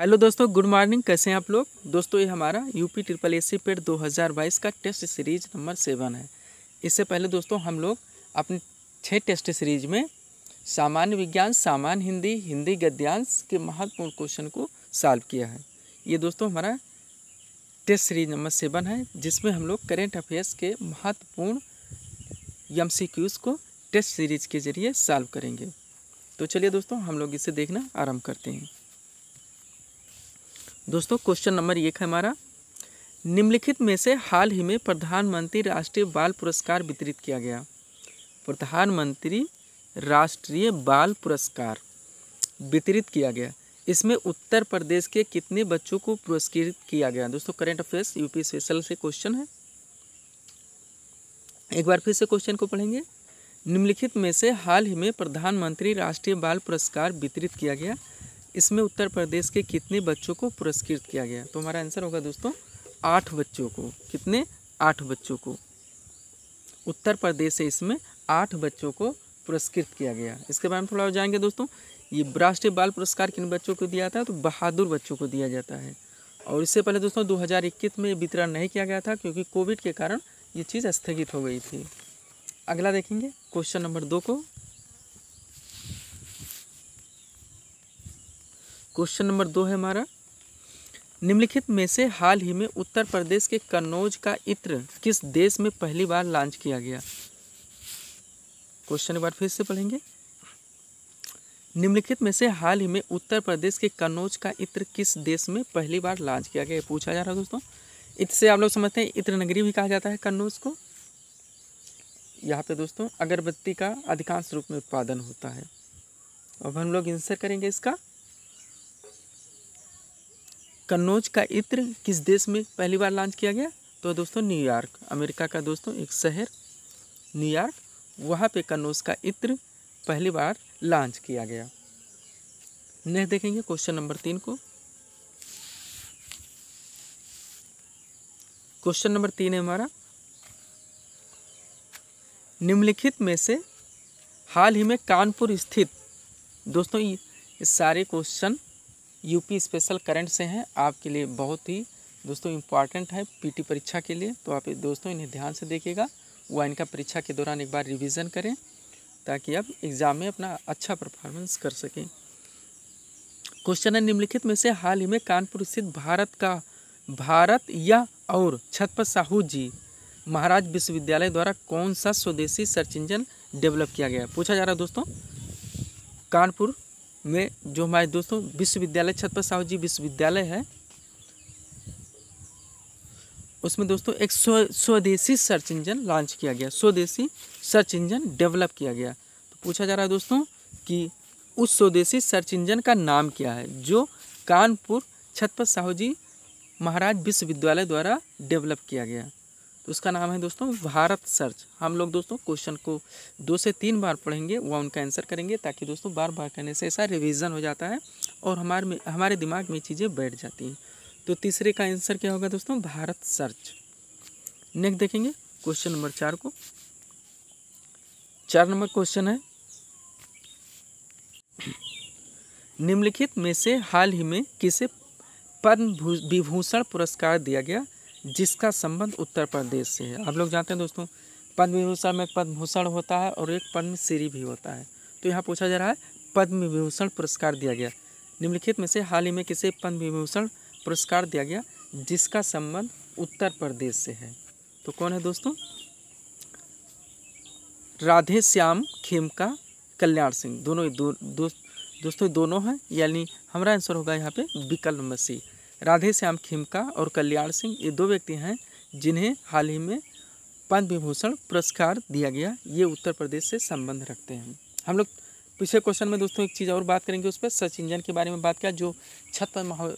hello दोस्तों good morning कैसे हैं आप लोग दोस्तों ये हमारा UP triple S C PET दो का टेस्ट सीरीज नंबर सेवन है इससे पहले दोस्तों हम लोग अपने छः टेस्ट सीरीज में सामान्य विज्ञान सामान्य हिंदी हिंदी गद्यांश के महत्वपूर्ण क्वेश्चन को सॉल्व किया है ये दोस्तों हमारा टेस्ट सीरीज नंबर सेवन है जिसमें हम लोग करेंट अफेयर्स के महत्वपूर्ण एम को टेस्ट सीरीज के जरिए सॉल्व करेंगे तो चलिए दोस्तों हम लोग इसे देखना आरम्भ करते हैं दोस्तों क्वेश्चन नंबर एक है हमारा निम्नलिखित में से हाल ही में प्रधानमंत्री राष्ट्रीय बाल पुरस्कार वितरित किया गया प्रधानमंत्री राष्ट्रीय बाल पुरस्कार वितरित किया गया इसमें उत्तर प्रदेश के कितने बच्चों को पुरस्कृत किया गया दोस्तों करेंट अफेयर्स यूपी स्पेशल से क्वेश्चन है एक बार फिर से क्वेश्चन को पढ़ेंगे निम्नलिखित में से हाल ही में प्रधानमंत्री राष्ट्रीय बाल पुरस्कार वितरित किया गया इसमें उत्तर प्रदेश के कितने बच्चों को पुरस्कृत किया गया तो हमारा आंसर होगा दोस्तों आठ बच्चों को कितने आठ बच्चों को उत्तर प्रदेश से इसमें आठ बच्चों को पुरस्कृत किया गया इसके बारे में थोड़ा और जाएंगे दोस्तों ये राष्ट्रीय बाल पुरस्कार किन बच्चों को दिया था तो बहादुर बच्चों को दिया जाता है और इससे पहले दोस्तों 2021 में वितरण नहीं किया गया था क्योंकि कोविड के कारण ये चीज़ स्थगित हो गई थी अगला देखेंगे क्वेश्चन नंबर दो को क्वेश्चन नंबर दो है हमारा निम्नलिखित में से हाल ही में उत्तर प्रदेश के कन्नौज का इत्र किस देश में पहली बार लॉन्च किया गया क्वेश्चन एक बार फिर से पढ़ेंगे निम्नलिखित में से हाल ही में उत्तर प्रदेश के कन्नौज का इत्र किस देश में पहली बार लॉन्च किया गया पूछा जा रहा है दोस्तों इत से आप लोग समझते हैं इत्र नगरी भी कहा जाता है कन्नौज को यहाँ पे दोस्तों अगरबत्ती का अधिकांश रूप में उत्पादन होता है अब हम लोग आंसर करेंगे इसका कन्नौज का इत्र किस देश में पहली बार लॉन्च किया गया तो दोस्तों न्यूयॉर्क अमेरिका का दोस्तों एक शहर न्यूयॉर्क वहाँ पे कन्नौज का इत्र पहली बार लॉन्च किया गया नेक्स्ट देखेंगे क्वेश्चन नंबर तीन को क्वेश्चन नंबर तीन है हमारा निम्नलिखित में से हाल ही में कानपुर स्थित दोस्तों ये सारे क्वेश्चन यूपी स्पेशल करंट से हैं आपके लिए बहुत ही दोस्तों इम्पॉर्टेंट है पीटी परीक्षा के लिए तो आप दोस्तों इन्हें ध्यान से देखिएगा वह इनका परीक्षा के दौरान एक बार रिवीजन करें ताकि आप एग्ज़ाम में अपना अच्छा परफॉर्मेंस कर सकें क्वेश्चन है निम्नलिखित में से हाल ही में कानपुर स्थित भारत का भारत या और छतपत साहू जी महाराज विश्वविद्यालय द्वारा कौन सा स्वदेशी सर्च इंजन डेवलप किया गया है पूछा जा रहा है दोस्तों कानपुर में जो हमारे दोस्तों विश्वविद्यालय छतपत साहू जी विश्वविद्यालय है उसमें दोस्तों एक स्वदेशी सर्च इंजन लॉन्च किया गया स्वदेशी सर्च इंजन डेवलप किया गया तो पूछा जा रहा है दोस्तों कि उस स्वदेशी सर्च इंजन का नाम क्या है जो कानपुर छतपत साहू जी महाराज विश्वविद्यालय द्वारा डेवलप किया गया उसका नाम है दोस्तों भारत सर्च हम लोग दोस्तों क्वेश्चन को दो से तीन बार पढ़ेंगे वह उनका आंसर करेंगे ताकि दोस्तों बार बार करने से ऐसा रिविज़न हो जाता है और हमारे हमारे दिमाग में चीज़ें बैठ जाती हैं तो तीसरे का आंसर क्या होगा दोस्तों भारत सर्च नेक्स्ट देखेंगे क्वेश्चन नंबर चार को चार नंबर क्वेश्चन है निम्नलिखित में से हाल ही में किसे पद्म विभूषण पुरस्कार दिया गया जिसका संबंध उत्तर प्रदेश से है आप लोग जानते हैं दोस्तों पद्म विभूषण में पद्म भूषण होता है और एक पद्म श्री भी होता है तो यहाँ पूछा जा रहा है पद्म विभूषण पुरस्कार दिया गया निम्नलिखित में से हाल ही में किसे पद्म विभूषण पुरस्कार दिया गया जिसका संबंध उत्तर प्रदेश से है तो कौन है दोस्तों राधे श्याम खेमका कल्याण सिंह दोनों दो, दो, दोस्तों दोनों हैं यानी हमारा आंसर होगा यहाँ पे विकल्प मसीह राधे श्याम खिमका और कल्याण सिंह ये दो व्यक्ति हैं जिन्हें हाल ही में पद्म विभूषण पुरस्कार दिया गया ये उत्तर प्रदेश से संबंध रखते हैं हम लोग पिछले क्वेश्चन में दोस्तों एक चीज़ और बात करेंगे उस पर सर्च इंजन के बारे में बात किया जो छत पर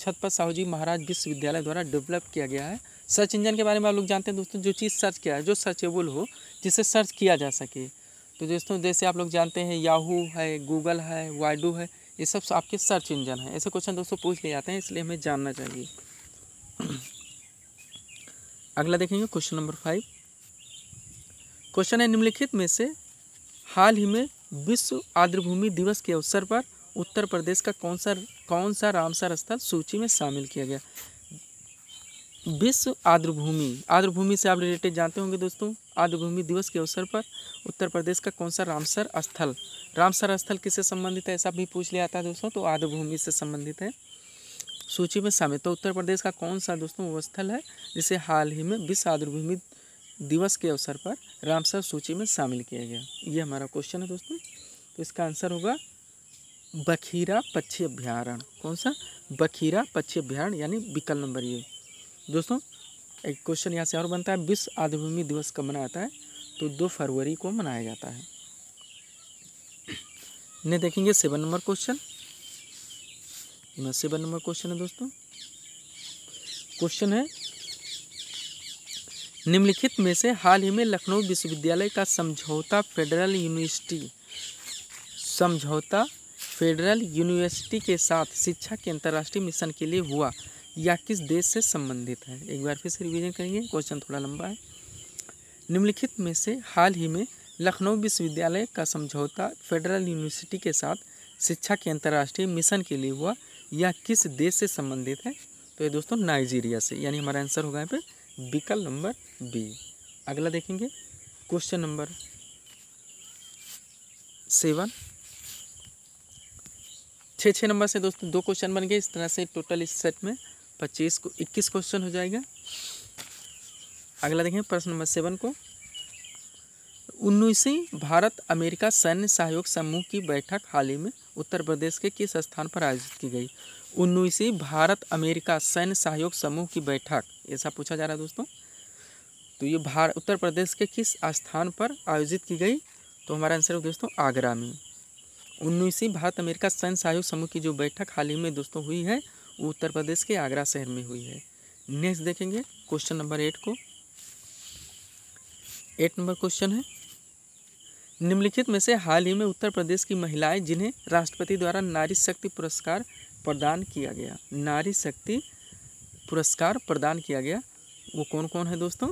छतपत साहू जी महाराज विश्वविद्यालय द्वारा डेवलप किया गया है सर्च इंजन के बारे में आप लोग जानते हैं दोस्तों जो चीज़ सर्च किया है जो सर्चेबल हो जिसे सर्च किया जा सके तो दोस्तों जैसे आप लोग जानते हैं याहू है गूगल है वाइडू है ये सब आपके सर्च इंजन है ऐसे क्वेश्चन दोस्तों पूछ लिए जाते हैं इसलिए हमें जानना चाहिए अगला देखेंगे क्वेश्चन नंबर फाइव क्वेश्चन है निम्नलिखित में से हाल ही में विश्व आर्द्रभूमि दिवस के अवसर पर उत्तर प्रदेश का कौन सा कौन सा रामसर स्थल सूची में शामिल किया गया विश्व आर्द्रभूमि आर्द्रभूमि से आप रिलेटेड जानते होंगे दोस्तों आर्द्रभूमि दिवस के अवसर पर उत्तर प्रदेश का कौन सा रामसर स्थल रामसर स्थल किससे संबंधित है ऐसा भी पूछ लिया था दोस्तों तो आर्द्रभूमि से संबंधित है सूची में शामिल तो उत्तर प्रदेश का कौन सा दोस्तों वो स्थल है जिसे हाल ही में विश्व आर्द्रभूमि दिवस के अवसर पर रामसर सूची में शामिल किया गया ये हमारा क्वेश्चन है दोस्तों तो इसका आंसर होगा बखीरा पक्षी अभ्यारण्य कौन सा बखीरा पक्षी अभ्यारण्य यानी विकल्प नंबर ये दोस्तों एक क्वेश्चन यहाँ से और बनता है विश्व आदिभूमि दिवस कब मनाया जाता है तो दो फरवरी को मनाया जाता है ने देखेंगे seven number question seven number question है दोस्तों क्वेश्चन है निम्नलिखित में से हाल ही में लखनऊ विश्वविद्यालय का समझौता फेडरल यूनिवर्सिटी समझौता फेडरल यूनिवर्सिटी के साथ शिक्षा के अंतर्राष्ट्रीय मिशन के लिए हुआ या किस देश से संबंधित है एक बार फिर से रिवीजन करेंगे क्वेश्चन थोड़ा लंबा है निम्नलिखित में से हाल ही में लखनऊ विश्वविद्यालय का समझौता फेडरल यूनिवर्सिटी के साथ शिक्षा के अंतर्राष्ट्रीय मिशन के लिए हुआ या किस देश से संबंधित है तो ये दोस्तों नाइजीरिया से यानी हमारा आंसर होगा यहाँ पे विकल्प नंबर बी अगला देखेंगे क्वेश्चन नंबर सेवन छः छः नंबर से दोस्तों दो क्वेश्चन बन गए इस तरह से टोटल इस सेट में पच्चीस को इक्कीस क्वेश्चन हो जाएगा अगला देखें प्रश्न नंबर सेवन को उन्नीसवीं भारत अमेरिका सैन्य सहयोग समूह की बैठक हाल ही में उत्तर प्रदेश के किस स्थान पर आयोजित की गई उन्नीसवीं भारत अमेरिका सैन्य सहयोग समूह की बैठक ऐसा पूछा जा रहा है दोस्तों तो ये भारत उत्तर प्रदेश के किस स्थान पर आयोजित की गई तो हमारा आंसर है दोस्तों आगरा में उन्नीसवीं भारत अमेरिका सैन्य सहयोग समूह की जो बैठक हाल ही में दोस्तों हुई है उत्तर प्रदेश के आगरा शहर में हुई है नेक्स्ट देखेंगे क्वेश्चन नंबर एट को एट नंबर क्वेश्चन है निम्नलिखित में से हाल ही में उत्तर प्रदेश की महिलाएं जिन्हें राष्ट्रपति द्वारा नारी शक्ति पुरस्कार प्रदान किया गया नारी शक्ति पुरस्कार प्रदान किया गया वो कौन कौन है दोस्तों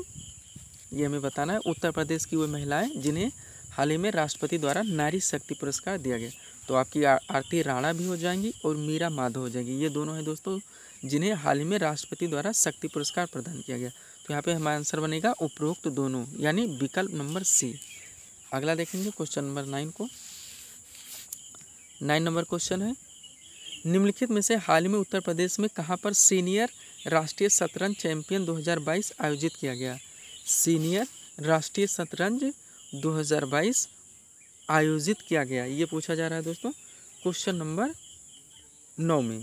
ये हमें बताना है उत्तर प्रदेश की वो महिलाएं जिन्हें हाल ही में राष्ट्रपति द्वारा नारी शक्ति पुरस्कार दिया गया तो आपकी आरती राणा भी हो जाएंगी और मीरा माधव हो जाएंगी ये दोनों हैं दोस्तों जिन्हें हाल ही में राष्ट्रपति द्वारा शक्ति पुरस्कार प्रदान किया गया तो यहाँ पे हमारा आंसर बनेगा उपरोक्त तो दोनों यानी विकल्प नंबर सी अगला देखेंगे क्वेश्चन नंबर नाइन को नाइन नंबर क्वेश्चन है निम्नलिखित में से हाल ही में उत्तर प्रदेश में कहाँ पर सीनियर राष्ट्रीय शतरंज चैंपियन दो आयोजित किया गया सीनियर राष्ट्रीय शतरंज दो आयोजित किया गया ये पूछा जा रहा है दोस्तों क्वेश्चन नंबर नौ में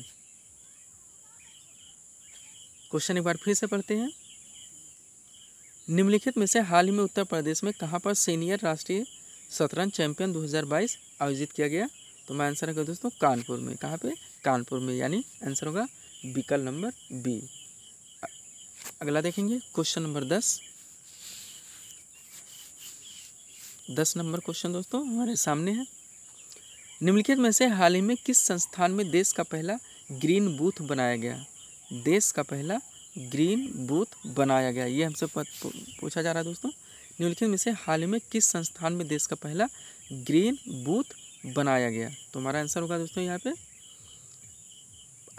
क्वेश्चन एक बार फिर से पढ़ते हैं निम्नलिखित में से हाल ही में उत्तर प्रदेश में कहाँ पर सीनियर राष्ट्रीय शतरंज चैंपियन 2022 आयोजित किया गया तो मैं आंसर होगा दोस्तों कानपुर में कहाँ पे कानपुर में यानी आंसर होगा विकल्प नंबर बी अगला देखेंगे क्वेश्चन नंबर दस दस नंबर क्वेश्चन दोस्तों हमारे सामने है निम्नलिखित में से हाल ही में किस संस्थान में देश का पहला ग्रीन बूथ बनाया गया देश का पहला ग्रीन बूथ बनाया गया ये हमसे पूछा जा रहा है दोस्तों निम्नलिखित में से हाल ही में किस संस्थान में देश का पहला ग्रीन बूथ बनाया गया तो हमारा आंसर होगा दोस्तों यहाँ पे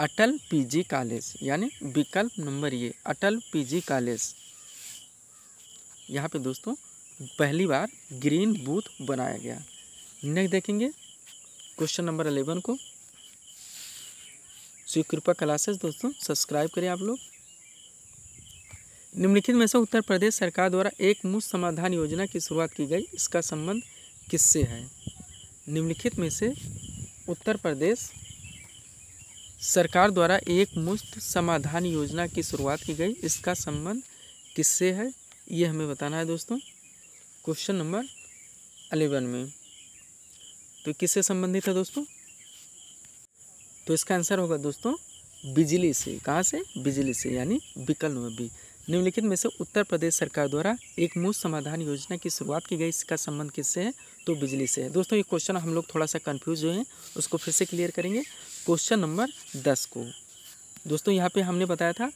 अटल पीजी कॉलेज यानी विकल्प नंबर ये अटल पीजी कॉलेज यहाँ पे दोस्तों पहली बार ग्रीन बूथ बनाया गया नेक्स्ट देखेंगे क्वेश्चन नंबर अलेवन को सो कृपा क्लासेस दोस्तों सब्सक्राइब करें आप लोग निम्नलिखित में से उत्तर प्रदेश सरकार द्वारा एक मुफ्त समाधान योजना की शुरुआत की गई इसका संबंध किससे है निम्नलिखित में से उत्तर प्रदेश सरकार द्वारा एक मुफ्त समाधान योजना की शुरुआत की गई इसका संबंध किससे है ये हमें बताना है दोस्तों क्वेश्चन नंबर अलेवन में तो किससे संबंधित है दोस्तों तो इसका आंसर होगा दोस्तों बिजली से कहाँ से बिजली से यानी विकल्प में भी निम्नलिखित में से उत्तर प्रदेश सरकार द्वारा एक मुफ्त समाधान योजना की शुरुआत की गई इसका संबंध किससे है तो बिजली से है दोस्तों ये क्वेश्चन हम लोग थोड़ा सा कंफ्यूज हुए हैं उसको फिर से क्लियर करेंगे क्वेश्चन नंबर दस को दोस्तों यहाँ पे हमने बताया था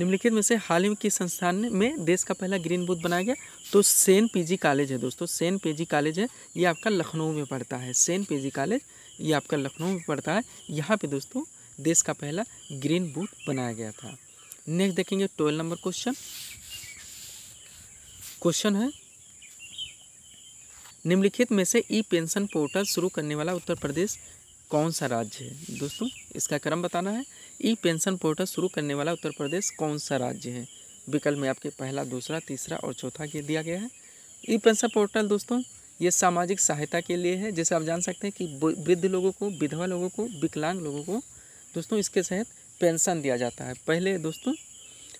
निम्नलिखित में से हाल ही में किस संस्थान में देश का पहला ग्रीन बूथ बनाया गया तो सेन पीजी कॉलेज है दोस्तों सेन पीजी कॉलेज है ये आपका लखनऊ में पड़ता है सेन पीजी कॉलेज ये आपका लखनऊ में पड़ता है यहाँ पे दोस्तों देश का पहला ग्रीन बूथ बनाया गया था नेक्स्ट देखेंगे ट्वेल्व नंबर क्वेश्चन क्वेश्चन है निम्नलिखित में से ई पेंशन पोर्टल शुरू करने वाला उत्तर प्रदेश कौन सा राज्य है दोस्तों इसका क्रम बताना है ई पेंशन पोर्टल शुरू करने वाला उत्तर प्रदेश कौन सा राज्य है विकल्प में आपके पहला दूसरा तीसरा और चौथा ये दिया गया है ई पेंशन पोर्टल दोस्तों ये सामाजिक सहायता के लिए है जैसे आप जान सकते हैं कि वृद्ध लोगों को विधवा लोगों को विकलांग लोगों को दोस्तों इसके तहत पेंशन दिया जाता है पहले दोस्तों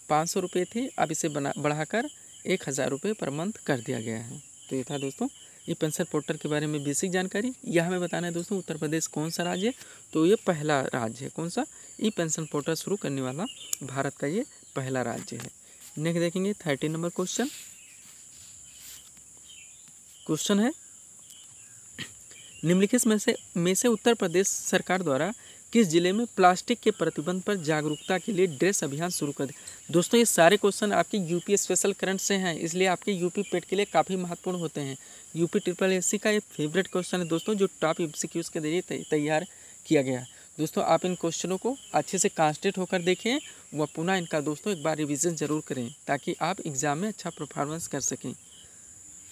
पाँच सौ रुपये थे अब इसे बना बढ़ाकर एक हज़ार रुपये पर मंथ कर दिया गया है तो ये था दोस्तों ये पेंसर पोर्टल के बारे में बेसिक जानकारी यह हमें बताना है दोस्तों उत्तर प्रदेश कौन सा राज्य है तो ये पहला राज्य है कौन सा ई पेंशन पोर्टल शुरू करने वाला भारत का ये पहला राज्य है नेक्स्ट देखेंगे थर्टीन नंबर क्वेश्चन क्वेश्चन है निम्नलिखित में से में से उत्तर प्रदेश सरकार द्वारा किस जिले में प्लास्टिक के प्रतिबंध पर जागरूकता के लिए ड्रेस अभियान शुरू कर दिया दोस्तों ये सारे क्वेश्चन आपके यूपी स्पेशल करंट से हैं इसलिए आपके यूपी पेट के लिए काफ़ी महत्वपूर्ण होते हैं यूपी ट्रिपल एस का ये फेवरेट क्वेश्चन है दोस्तों जो टॉप एम के जरिए तैयार किया गया है दोस्तों आप इन क्वेश्चनों को अच्छे से कॉन्सटेट होकर देखें व पुनः इनका दोस्तों एक बार रिविज़न ज़रूर करें ताकि आप एग्ज़ाम में अच्छा परफॉर्मेंस कर सकें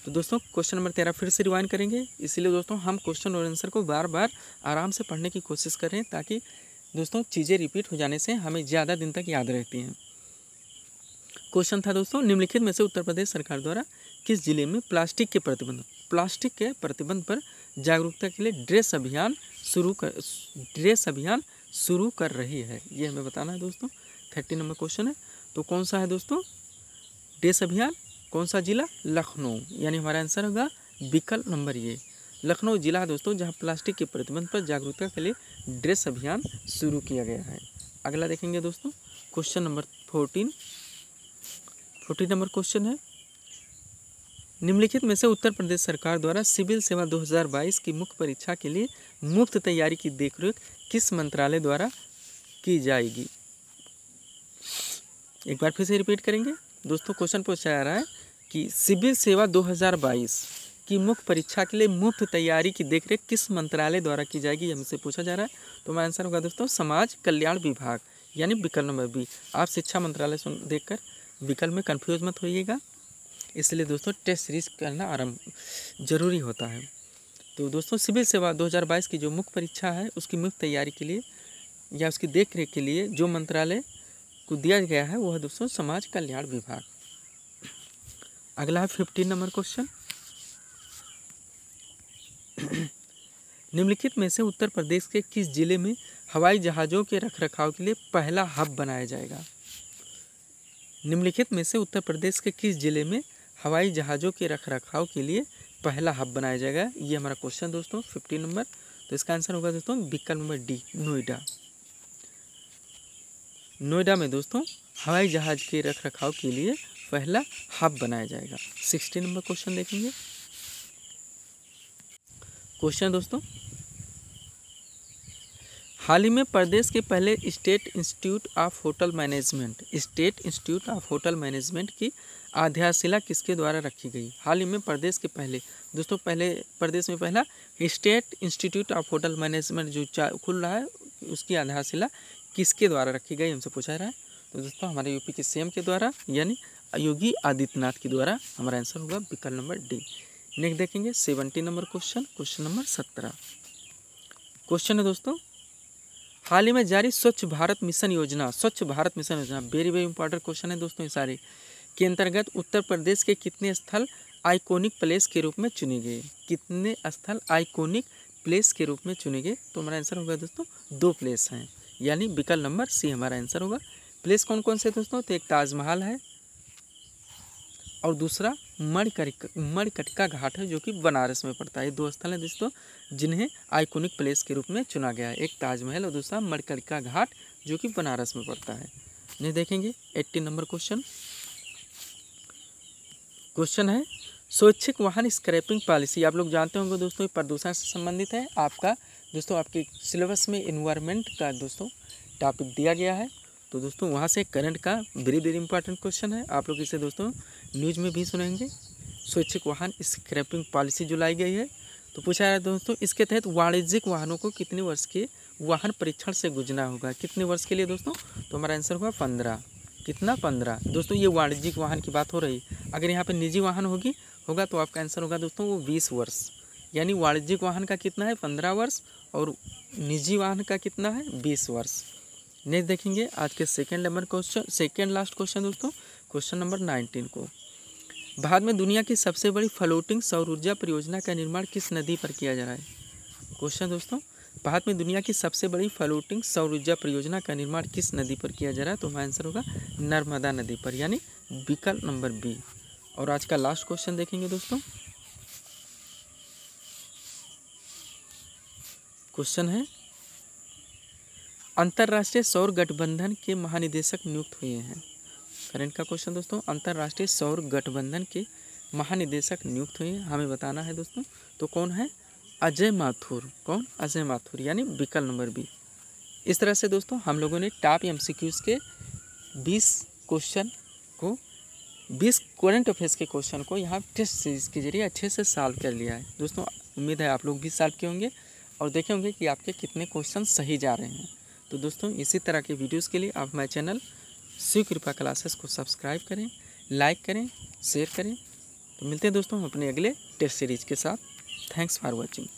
तो दोस्तों क्वेश्चन नंबर तेरह फिर से रिवाइन करेंगे इसीलिए दोस्तों हम क्वेश्चन और आंसर को बार बार आराम से पढ़ने की कोशिश करें ताकि दोस्तों चीज़ें रिपीट हो जाने से हमें ज़्यादा दिन तक याद रहती हैं क्वेश्चन था दोस्तों निम्नलिखित में से उत्तर प्रदेश सरकार द्वारा किस जिले में प्लास्टिक के प्रतिबंध प्लास्टिक के प्रतिबंध पर जागरूकता के लिए ड्रेस अभियान शुरू कर ड्रेस अभियान शुरू कर रही है ये हमें बताना है दोस्तों थर्टी नंबर क्वेश्चन है तो कौन सा है दोस्तों ड्रेस अभियान कौन सा ज़िला लखनऊ यानी हमारा आंसर होगा विकल्प नंबर ये लखनऊ जिला है दोस्तों जहाँ प्लास्टिक के प्रतिबंध पर जागरूकता के लिए ड्रेस अभियान शुरू किया गया है अगला देखेंगे दोस्तों question number fourteen fourteen number question है निम्नलिखित में से उत्तर प्रदेश सरकार द्वारा सिविल सेवा 2022 की मुख्य परीक्षा के लिए मुफ्त तैयारी की देखरेख किस मंत्रालय द्वारा की जाएगी एक बार फिर से रिपीट करेंगे दोस्तों क्वेश्चन पूछा जा रहा है कि सिविल सेवा 2022 की मुख्य परीक्षा के लिए मुफ्त तैयारी की देखरेख किस मंत्रालय द्वारा की जाएगी ये हमसे पूछा जा रहा है तो हमारा आंसर होगा दोस्तों समाज कल्याण विभाग यानी विकल्प नंबर बी आप शिक्षा मंत्रालय सुन देख विकल्प में कन्फ्यूज मत होइएगा इसलिए दोस्तों टेस्ट सीरीज करना आरम्भ जरूरी होता है तो दोस्तों सिविल सेवा 2022 की जो मुख्य परीक्षा है उसकी मुख्य तैयारी के लिए या उसकी देख रेख के लिए जो मंत्रालय को दिया गया है वह दोस्तों समाज कल्याण विभाग अगला है फिफ्टीन नंबर क्वेश्चन निम्नलिखित में से उत्तर प्रदेश के किस जिले में हवाई जहाज़ों के रखरखाव के लिए पहला हब बनाया जाएगा निम्नलिखित में से उत्तर प्रदेश के किस जिले में हवाई जहाज़ों के रखरखाव के लिए पहला हब बनाया जाएगा ये हमारा क्वेश्चन दोस्तों फिफ्टीन नंबर तो इसका आंसर होगा दोस्तों विकल्प नंबर डी नोएडा नोएडा में दोस्तों हवाई जहाज़ के रख रखाव के लिए पहला हब बनाया जाएगा सिक्सटी नंबर क्वेश्चन देखेंगे क्वेश्चन दोस्तों हाल ही में प्रदेश के पहले state institute of hotel management state institute of hotel management की आधारशिला किसके द्वारा रखी गई हाल ही में प्रदेश के पहले दोस्तों पहले प्रदेश में पहला state institute of hotel management जो खुल रहा है उसकी आधारशिला किसके द्वारा रखी गई हमसे पूछा रहा है तो दोस्तों हमारे यूपी के सी के द्वारा यानी योगी आदित्यनाथ के द्वारा हमारा आंसर होगा विकल्प नंबर डी नेक्स्ट देखेंगे seventy number question question number सत्रह क्वेश्चन है दोस्तों हाल ही में जारी स्वच्छ भारत मिशन योजना स्वच्छ भारत मिशन योजना वेरी वेरी इंपॉर्टेंट क्वेश्चन है दोस्तों ये सारे के अंतर्गत उत्तर प्रदेश के कितने स्थल आइकॉनिक प्लेस के रूप में चुने गए कितने स्थल आइकॉनिक प्लेस के रूप में चुने गए तो हमारा आंसर होगा दोस्तों दो प्लेस हैं यानी विकल्प नंबर सी हमारा आंसर होगा प्लेस कौन कौन से दोस्तों तो एक ताजमहल है और दूसरा मणिकरिक मणिकटिका घाट है जो कि बनारस में पड़ता है ये दो स्थल हैं दोस्तों जिन्हें आइकोनिक प्लेस के रूप में चुना गया है एक ताजमहल और दूसरा मणिकरिका घाट जो कि बनारस में पड़ता है नहीं देखेंगे एट्टी नंबर क्वेश्चन क्वेश्चन है स्वैच्छिक वाहन स्क्रैपिंग पॉलिसी आप लोग जानते होंगे दोस्तों ये प्रदूषण से संबंधित है आपका दोस्तों आपके सिलेबस में इन्वायरमेंट का दोस्तों टॉपिक दिया गया है तो दोस्तों वहाँ से करंट का वेरी वेरी इंपॉर्टेंट क्वेश्चन है आप लोग इसे दोस्तों न्यूज़ में भी सुनेंगे स्वैच्छिक वाहन स्क्रैपिंग पॉलिसी जो लाई गई है तो पूछा है दोस्तों इसके तहत वाणिज्यिक वाहनों को कितने वर्ष के वाहन परीक्षण से गुजरना होगा कितने वर्ष के लिए दोस्तों तो हमारा आंसर हुआ पंद्रह कितना पंद्रह दोस्तों ये वाणिज्यिक वाहन की बात हो रही अगर यहाँ पर निजी वाहन होगी होगा तो आपका आंसर होगा दोस्तों वो बीस वर्ष यानी वाणिज्यिक वाहन का कितना है पंद्रह वर्ष और निजी वाहन का कितना है बीस वर्ष नेक्स्ट देखेंगे आज के second number question second last question दोस्तों क्वेश्चन नंबर नाइनटीन को भारत में दुनिया की सबसे बड़ी फ्लोटिंग सौर ऊर्जा परियोजना का निर्माण किस नदी पर किया जा रहा है क्वेश्चन दोस्तों भारत में दुनिया की सबसे बड़ी फ्लोटिंग सौर ऊर्जा परियोजना का निर्माण किस नदी पर किया जा रहा है तो हमारा आंसर होगा नर्मदा नदी पर यानी विकल्प नंबर बी और आज का लास्ट क्वेश्चन देखेंगे दोस्तों क्वेश्चन है अंतर्राष्ट्रीय सौर गठबंधन के महानिदेशक नियुक्त हुए हैं करंट का क्वेश्चन दोस्तों अंतर्राष्ट्रीय सौर गठबंधन के महानिदेशक नियुक्त हुए हमें बताना है दोस्तों तो कौन है अजय माथुर कौन अजय माथुर यानी विकल्प नंबर बी इस तरह से दोस्तों हम लोगों ने टॉप एम के बीस क्वेश्चन को बीस करंट अफेयर्स के क्वेश्चन को यहाँ टेस्ट सीरीज़ के जरिए अच्छे से सॉल्व कर लिया है दोस्तों उम्मीद है आप लोग भी सॉल्व किए होंगे और देखे होंगे कि आपके कितने क्वेश्चन सही जा रहे हैं तो दोस्तों इसी तरह के वीडियोस के लिए आप हमारे चैनल शिव कृपा क्लासेस को सब्सक्राइब करें लाइक करें शेयर करें तो मिलते हैं दोस्तों हम अपने अगले टेस्ट सीरीज के साथ थैंक्स फॉर वॉचिंग